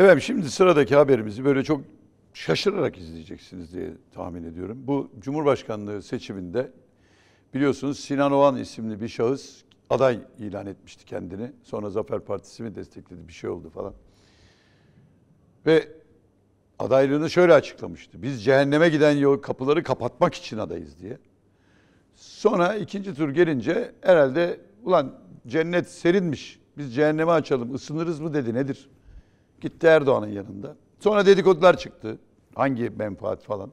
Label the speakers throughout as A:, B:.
A: Evet, şimdi sıradaki haberimizi böyle çok şaşırarak izleyeceksiniz diye tahmin ediyorum. Bu Cumhurbaşkanlığı seçiminde biliyorsunuz Sinan Oğan isimli bir şahıs aday ilan etmişti kendini. Sonra Zafer Partisi mi destekledi bir şey oldu falan. Ve adaylığını şöyle açıklamıştı. Biz cehenneme giden yol kapıları kapatmak için adayız diye. Sonra ikinci tur gelince herhalde ulan cennet serinmiş. Biz cehenneme açalım ısınırız mı dedi nedir? Gitti Erdoğan'ın yanında. Sonra dedikodular çıktı. Hangi menfaat falan.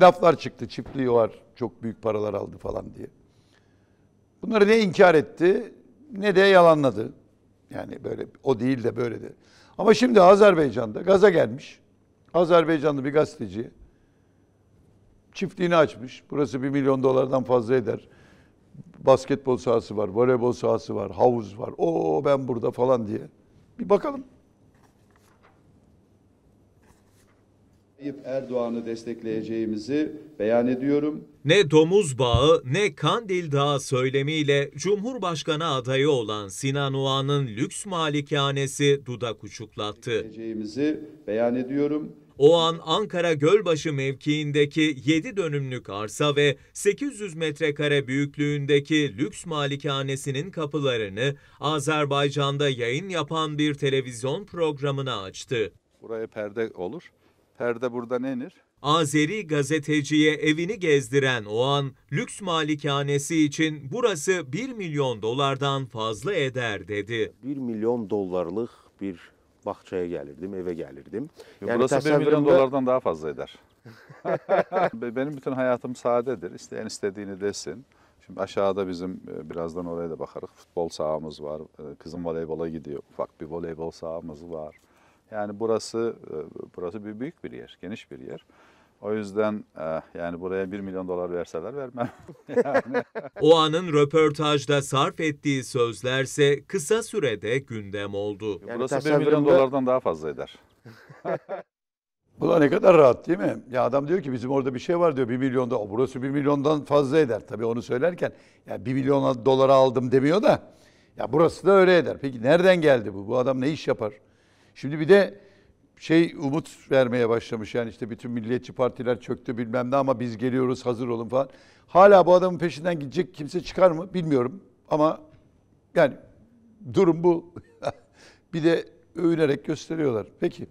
A: Laflar çıktı. Çiftliği var. Çok büyük paralar aldı falan diye. Bunları ne inkar etti ne de yalanladı. Yani böyle o değil de böyle de. Ama şimdi Azerbaycan'da gaza gelmiş. Azerbaycanlı bir gazeteci çiftliğini açmış. Burası bir milyon dolardan fazla eder. Basketbol sahası var, voleybol sahası var, havuz var. O ben burada falan diye. Bir bakalım.
B: Tayyip Erdoğan'ı destekleyeceğimizi
C: beyan ediyorum. Ne domuz bağı ne kandil dağı söylemiyle Cumhurbaşkanı adayı olan Sinan Oğan'ın lüks malikanesi dudak uçuklattı.
B: beyan ediyorum.
C: O an Ankara Gölbaşı mevkiindeki 7 dönümlük arsa ve 800 metrekare büyüklüğündeki lüks malikanesinin kapılarını Azerbaycan'da yayın yapan bir televizyon programına açtı. Buraya perde olur.
B: Perde buradan inir.
C: Azeri gazeteciye evini gezdiren o an lüks malikanesi için burası 1 milyon dolardan fazla eder dedi. 1 milyon dolarlık bir bahçeye gelirdim, eve gelirdim. Yani burası 1 milyon tasavvurumda- dolardan daha fazla eder.
B: Benim bütün hayatım sadedir. İsteyen istediğini desin. Şimdi aşağıda bizim e, birazdan oraya da bakarız. Futbol sahamız var. E, kızım voleybola gidiyor. Ufak bir voleybol sahamız var. Yani burası e, burası bir büyük bir yer, geniş bir yer. O yüzden e, yani
C: buraya 1 milyon dolar verseler vermem. o anın röportajda sarf ettiği sözlerse kısa sürede gündem oldu. E, yani burası 1 milyon dolardan daha fazla eder.
A: Bu da ne kadar rahat değil mi? Ya adam diyor ki bizim orada bir şey var diyor 1 milyonda. Burası 1 milyondan fazla eder. Tabii onu söylerken ya 1 milyon dolara aldım demiyor da. Ya burası da öyle eder. Peki nereden geldi bu? Bu adam ne iş yapar? Şimdi bir de şey umut vermeye başlamış yani işte bütün milliyetçi partiler çöktü bilmem ne ama biz geliyoruz hazır olun falan. Hala bu adamın peşinden gidecek kimse çıkar mı bilmiyorum ama
C: yani durum bu. bir de övünerek gösteriyorlar. Peki.